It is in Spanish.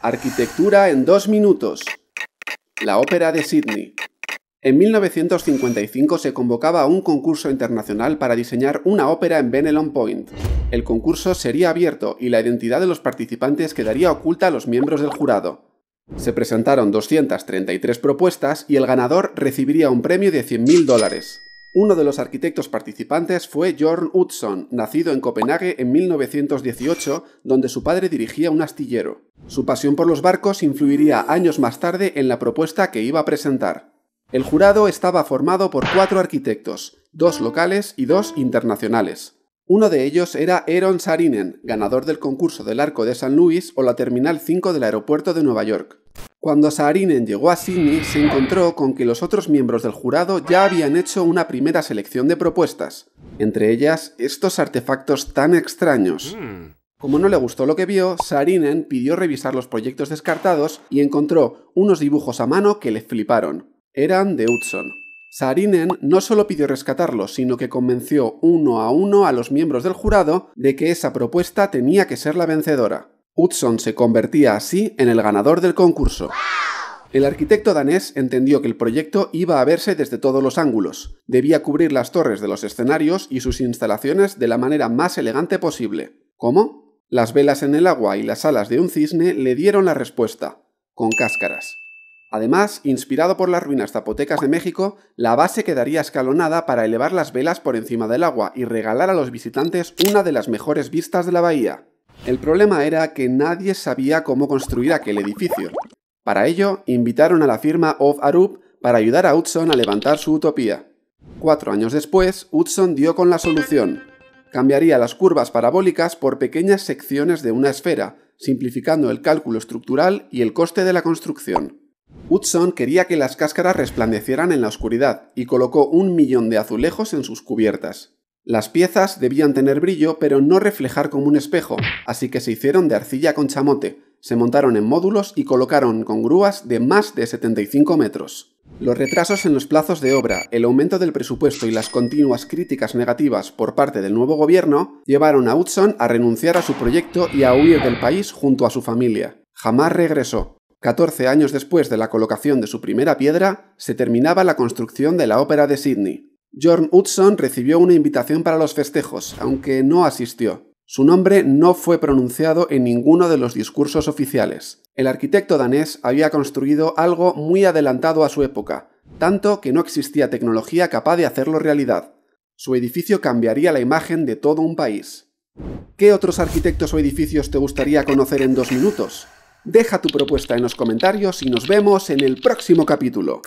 Arquitectura en dos minutos. La Ópera de Sydney. En 1955 se convocaba un concurso internacional para diseñar una ópera en Benelon Point. El concurso sería abierto y la identidad de los participantes quedaría oculta a los miembros del jurado. Se presentaron 233 propuestas y el ganador recibiría un premio de 100.000 dólares. Uno de los arquitectos participantes fue Jorn Utzon, nacido en Copenhague en 1918, donde su padre dirigía un astillero. Su pasión por los barcos influiría años más tarde en la propuesta que iba a presentar. El jurado estaba formado por cuatro arquitectos, dos locales y dos internacionales. Uno de ellos era Eron Sarinen, ganador del concurso del Arco de San Luis o la Terminal 5 del aeropuerto de Nueva York. Cuando Saarinen llegó a Sydney, se encontró con que los otros miembros del jurado ya habían hecho una primera selección de propuestas, entre ellas estos artefactos tan extraños. Mm. Como no le gustó lo que vio, Sarinen pidió revisar los proyectos descartados y encontró unos dibujos a mano que le fliparon. Eran de Hudson. Saarinen no solo pidió rescatarlo, sino que convenció uno a uno a los miembros del jurado de que esa propuesta tenía que ser la vencedora. Hudson se convertía así en el ganador del concurso. El arquitecto danés entendió que el proyecto iba a verse desde todos los ángulos. Debía cubrir las torres de los escenarios y sus instalaciones de la manera más elegante posible. ¿Cómo? Las velas en el agua y las alas de un cisne le dieron la respuesta, con cáscaras. Además, inspirado por las ruinas zapotecas de México, la base quedaría escalonada para elevar las velas por encima del agua y regalar a los visitantes una de las mejores vistas de la bahía. El problema era que nadie sabía cómo construir aquel edificio. Para ello, invitaron a la firma Of Arup para ayudar a Hudson a levantar su utopía. Cuatro años después, Hudson dio con la solución. Cambiaría las curvas parabólicas por pequeñas secciones de una esfera, simplificando el cálculo estructural y el coste de la construcción. Hudson quería que las cáscaras resplandecieran en la oscuridad y colocó un millón de azulejos en sus cubiertas. Las piezas debían tener brillo pero no reflejar como un espejo, así que se hicieron de arcilla con chamote, se montaron en módulos y colocaron con grúas de más de 75 metros. Los retrasos en los plazos de obra, el aumento del presupuesto y las continuas críticas negativas por parte del nuevo gobierno llevaron a Hudson a renunciar a su proyecto y a huir del país junto a su familia. Jamás regresó. 14 años después de la colocación de su primera piedra, se terminaba la construcción de la Ópera de Sydney. Jorn Hudson recibió una invitación para los festejos, aunque no asistió. Su nombre no fue pronunciado en ninguno de los discursos oficiales. El arquitecto danés había construido algo muy adelantado a su época, tanto que no existía tecnología capaz de hacerlo realidad. Su edificio cambiaría la imagen de todo un país. ¿Qué otros arquitectos o edificios te gustaría conocer en dos minutos? Deja tu propuesta en los comentarios y nos vemos en el próximo capítulo.